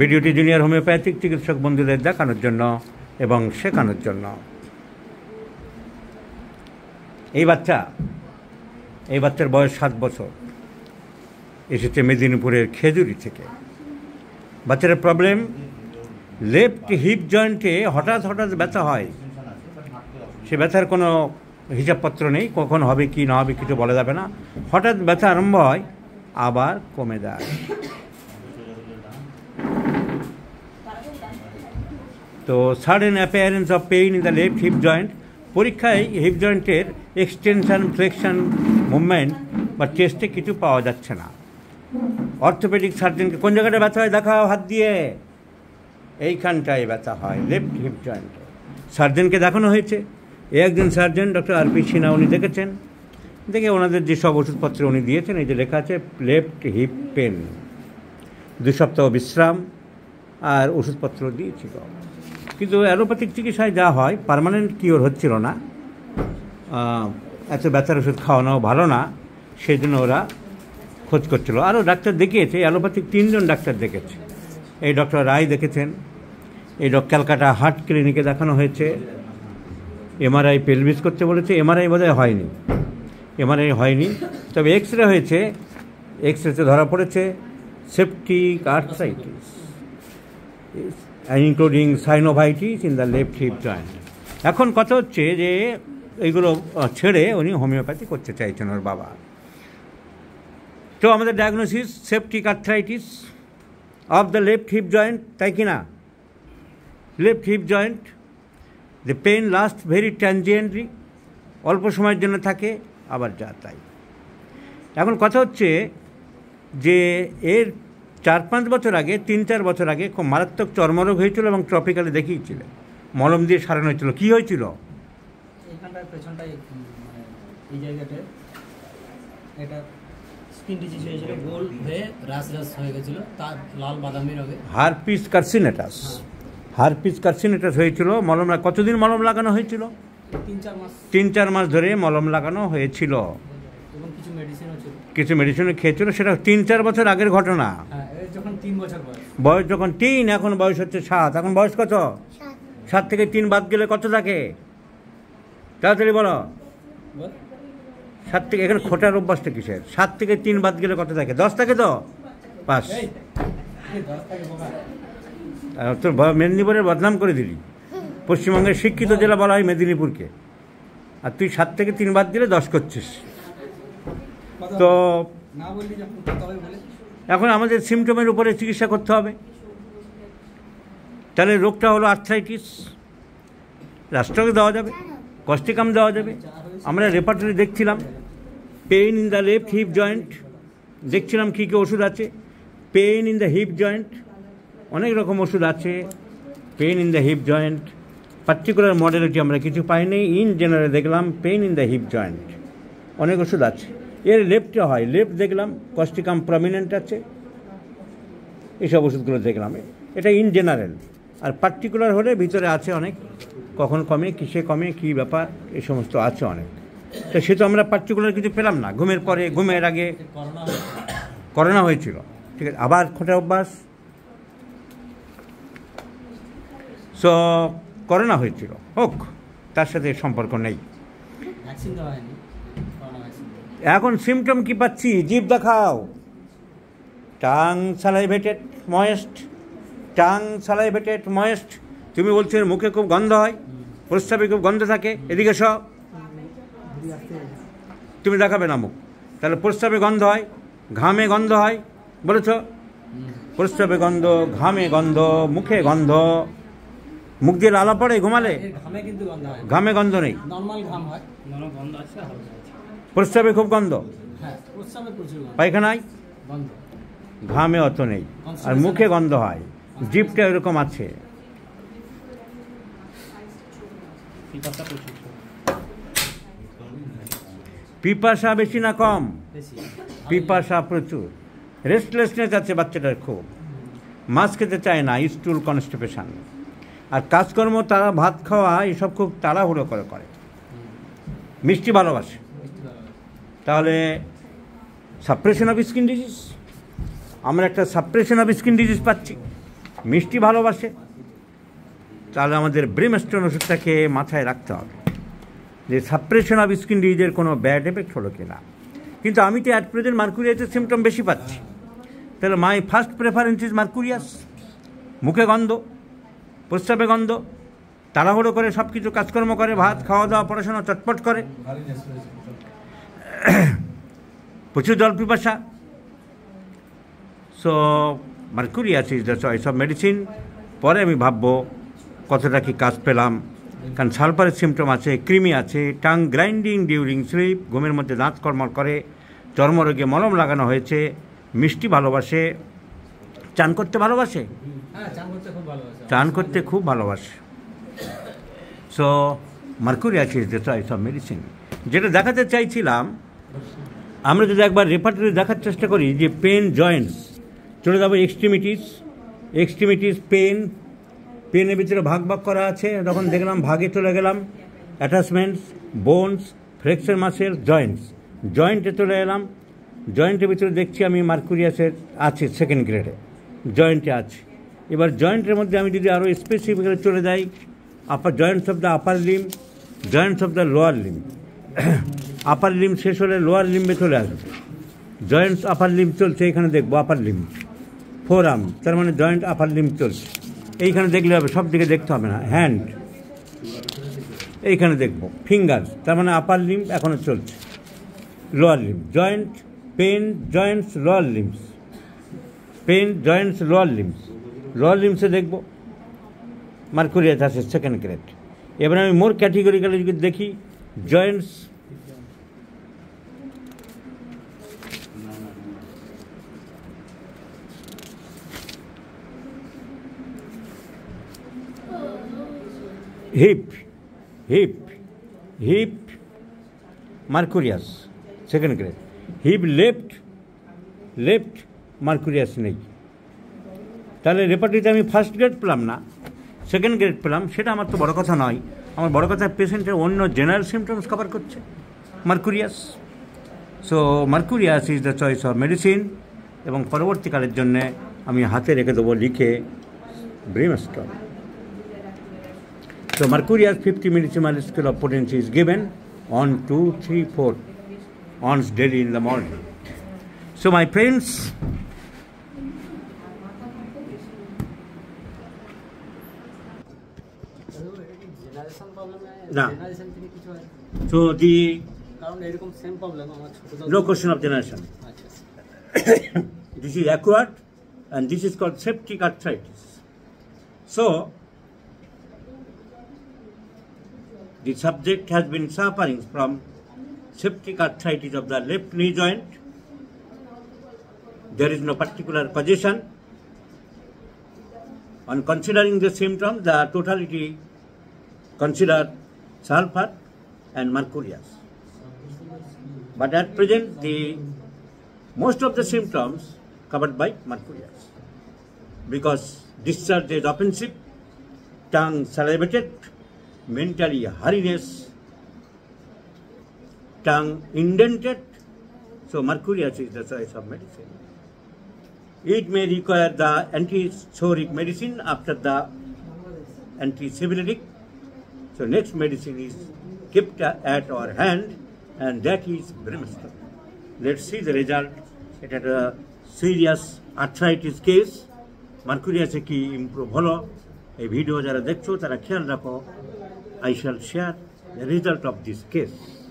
ভিডিওটি junior homeopathic চিকিৎসক বন্ধুদের দেখানোর জন্য এবং শেখানোর জন্য এই বাচ্চা এই বাচ্চার বয়স সাত বছর এসেছে মেদিনীপুরের খেজুরি থেকে বাচ্চার প্রবলেম লেফট হিপ জয়েন্টে হঠাৎ হঠাৎ ব্যথা হয় সে ব্যথার কোনো হিসাবপত্র নেই কখন হবে কি না হবে কিছু বলা যাবে না হঠাৎ ব্যথা আরম্ভ হয় আবার কমে যায় তো sudden appearance of pain in the left hip joint পরীক্ষায় হিপ জয়েন্টের এক্সটেনশান ফ্লেকশন মুভমেন্ট বা টেস্টে কিছু পাওয়া যাচ্ছে না অর্থোপেডিক সার্জনকে কোন জায়গাটা ব্যথা হয় দেখাও হাত দিয়ে এইখানটায় ব্যথা হয় লেফট হিপ জয়েন্টে সার্জনকে দেখানো হয়েছে এ একজন surgeon doctor R P Sinha উনি দেখেছেন দেখে ওনাদের যেসব ওষুধপত্র উনি দিয়েছেন এই যে লেখা আছে লেফট হিপ পেন দু সপ্তাহ বিশ্রাম আর ওষুধপত্র দিয়েছিল কিন্তু অ্যালোপ্যাথিক চিকিৎসায় যা হয় পারমানেন্ট কিওর হচ্ছিল না এত ব্যথার ওষুধ খাওয়ানো ভালো না সেই জন্য ওরা খোঁজ করছিল আরও ডাক্তার দেখিয়েছে অ্যালোপ্যাথিক তিনজন ডাক্তার দেখেছে এই ডক্টর রায় দেখেছেন এই ডক ক্যালকাটা হার্ট ক্লিনিকে দেখানো হয়েছে এমআরআই পেলভিস করতে বলেছে এমআরআই বোধহয় হয়নি এমআরআই হয়নি তবে এক্স রে হয়েছে এক্স রেতে ধরা পড়েছে septic arthritis including synovitis in the left hip joint এখন কথা হচ্ছে যে এইগুলো ছেড়ে উনি হোমিওপ্যাথি করতে চাইছেন ওর বাবা তো আমাদের diagnosis septic arthritis of the left hip joint তাই কি না left hip joint the pain last very transiently অল্প সময়ের জন্য থাকে আবার যা তাই এখন কথা হচ্ছে যে এর চার পাঁচ বছর আগে তিন চার বছর আগে খুব মারাত্মক চর্মরোগ হয়েছিল এবং ট্রপিক্যালে দেখিয়েছিল মলম দিয়ে সারানো হয়েছিল কী হয়েছিল মানে হারপিস কার্সিনেটাস হ্যাঁ। হারপিস কার্সিনেটাস হয়েছিল মলম কতদিন মলম লাগানো হয়েছিল তিন চার মাস ধরে মলম লাগানো হয়েছিল কিছু মেডিসিন খেয়েছিল সেটা তিন চার বছর আগের ঘটনা হ্যাঁ, বয়স যখন তিন এখন বয়স হচ্ছে সাত এখন বয়স কত সাত থেকে তিন বাদ গেলে কত থাকে তাড়াতাড়ি বলো সাত থেকে এখানে খোটার অভ্যাসটা কিসের সাত থেকে তিন বাদ গেলে কত থাকে দশ থাকে তো পাঁচ তোর মেদিনীপুরের বদনাম করে দিলি পশ্চিমবঙ্গের শিক্ষিত জেলা বলা হয় মেদিনীপুরকে আর তুই সাত থেকে তিন বাদ দিলে দশ করছিস তো এখন আমাদের সিমটমের উপরে চিকিৎসা করতে হবে তাহলে রোগটা হলো আর্থ্রাইটিস রাষ্ট্রকে দেওয়া যাবে কস্টিকাম দেওয়া যাবে আমরা রেপার্টারি দেখছিলাম pain in the left hip joint দেখছিলাম কী কী ওষুধ আছে pain in the hip joint অনেক রকম ওষুধ আছে pain in the hip joint particular modality আমরা কিছু পাইনি ইন জেনারেল দেখলাম pain in the hip joint অনেক ওষুধ আছে এর লেপটা হয় লেপ দেখলাম কস্টিকাম প্রমিনেন্ট আছে এইসব ওষুধগুলো দেখলাম এটা ইন জেনারেল আর পার্টিকুলার হলে ভিতরে আছে অনেক কখন কমে কিসে কমে কি ব্যাপার এ সমস্ত আছে অনেক তো সে তো আমরা পার্টিকুলার কিছু পেলাম না ঘুমের পরে ঘুমের আগে করোনা হয়েছিল ঠিক আছে আবার খোটা অভ্যাস সো করোনা হয়েছিল হোক তার সাথে সম্পর্ক নেই এখন সিমটম কি পাচ্ছি জিভ দেখাও tongue salivated moist tongue salivated moist তুমি বলছো মুখে খুব গন্ধ হয় প্রস্তাবে খুব গন্ধ থাকে এদিকে সব তুমি দেখাবে না মুখ তাহলে প্রস্তাবে গন্ধ হয় ঘামে গন্ধ হয় বলেছ প্রস্তাবে গন্ধ ঘামে গন্ধ মুখে গন্ধ মুখ দিয়ে লালা পড়ে ঘুমালে ঘামে গন্ধ নেই ঘাম হয় গন্ধ আছে প্রস্রাবে খুব গন্ধ হ্যাঁ, পায়খানায় ঘামে অত নেই আর মুখে গন্ধ হয় জিপটা এরকম আছে পিপাসা বেশি না কম পিপাসা প্রচুর রেস্টলেসনেস আছে বাচ্চাটার খুব মাছ খেতে চায় না স্টুল কনস্টিপেশন আর কাজকর্ম তারা ভাত খাওয়া এসব খুব তাড়াহুড়ো করে করে মিষ্টি ভালোবাসে তাহলে সাপ্রেশন অফ স্কিন ডিজিজ আমরা একটা সাপ্রেশন অফ স্কিন ডিজিজ পাচ্ছি মিষ্টি ভালোবাসে তাহলে আমাদের ব্রেমস্টোন ওষুধটাকে মাথায় রাখতে হবে যে সাপ্রেশন অফ স্কিন ডিজিজের কোনো ব্যাড এফেক্ট হলো কি না কিন্তু আমি তো অ্যাট প্রেজেন্ট মার্কুরিয়াসের সিমটম বেশি পাচ্ছি তাহলে my first preference is mercurius মুখে গন্ধ প্রস্রাবে গন্ধ তাড়াহুড়ো করে সব কিছু কাজকর্ম করে ভাত খাওয়া দাওয়া পড়াশোনা চটপট করে প্রচুর জল পিপাসা so mercurius is the choice of medicine পরে আমি ভাববো কতটা কি কাজ পেলাম কারণ সালফারের সিমটম আছে ক্রিমি আছে টাং গ্রাইন্ডিং ডিউরিং স্লিপ ঘুমের মধ্যে দাঁত কর্মর করে চর্মরোগে মলম লাগানো হয়েছে মিষ্টি ভালোবাসে চান করতে ভালোবাসে হ্যাঁ, চান করতে খুব ভালোবাসে so mercurius is the choice of medicine যেটা দেখাতে চাইছিলাম আমরা যদি একবার রেফারটারি দেখার চেষ্টা করি যে পেন জয়েন্টস চলে যাবো এক্সট্রিমিটিস এক্সট্রিমিটিস পেন পেনের ভিতরে ভাগ ভাগ করা আছে তখন দেখলাম ভাগে চলে গেলাম অ্যাটাচমেন্টস বোনস ফ্লেক্সের মাসের জয়েন্টস জয়েন্টে চলে এলাম জয়েন্টের ভিতরে দেখছি আমি মার্কুরিয়াসের আছে সেকেন্ড গ্রেডে জয়েন্টে আছে এবার জয়েন্টের মধ্যে আমি যদি আরও স্পেসিফিক্যালি চলে যাই upper joints of the upper limb joints of the lower limb upper limb শেষ হলে লোয়ার লিম্বে চলে আসবে জয়েন্টস আপার লিম চলছে এখানে দেখবো আপার লিম ফোর আর্ম তার মানে জয়েন্ট আপার লিম চলছে এইখানে দেখলে হবে সব দিকে দেখতে হবে না হ্যান্ড এইখানে দেখবো ফিঙ্গার তার মানে আপার লিম এখনও চলছে lower limb joint pain joints lower limbs pain joints lower limbs lower লিমসে দেখবো মার্কুরিয়াস আছে সেকেন্ড ক্রেড এবার আমি মোর ক্যাটেগরিক্যালি যদি দেখি joints hip hip hip mercurius second grade hip left left mercurius নেই তাহলে রেপার্টিতে আমি ফার্স্ট গ্রেড পেলাম না সেকেন্ড গ্রেড পেলাম সেটা আমার তো বড় কথা নয় আমার বড় কথা পেশেন্টের অন্য জেনারেল সিমটমস কভার করছে mercurius so mercurius is the choice of medicine এবং পরবর্তীকালের জন্যে আমি হাতে রেখে দেবো লিখে brain stroke So mercury has 50 millimole scale of potency is given on 2, 3, 4 ons daily in the morning. So my friends, Nah. So the no question of generation. this is acute, and this is called septic arthritis. So The subject has been suffering from septic arthritis of the left knee joint. There is no particular position. On considering the symptoms, the totality considered sulfur and mercurius. But at present, the most of the symptoms covered by mercurius because discharge is offensive, tongue salivated, mentally hairiness, tongue indented. So mercury acid is the choice of medicine. It may require the antichoric medicine after the antisephilitic. So next medicine is kept at our hand and that is brimstone. Let's see the result. It had a serious arthritis case. mercury acid ki improve holo এই video যারা দেখছো তারা খেয়াল রাখো I shall share the result of this case.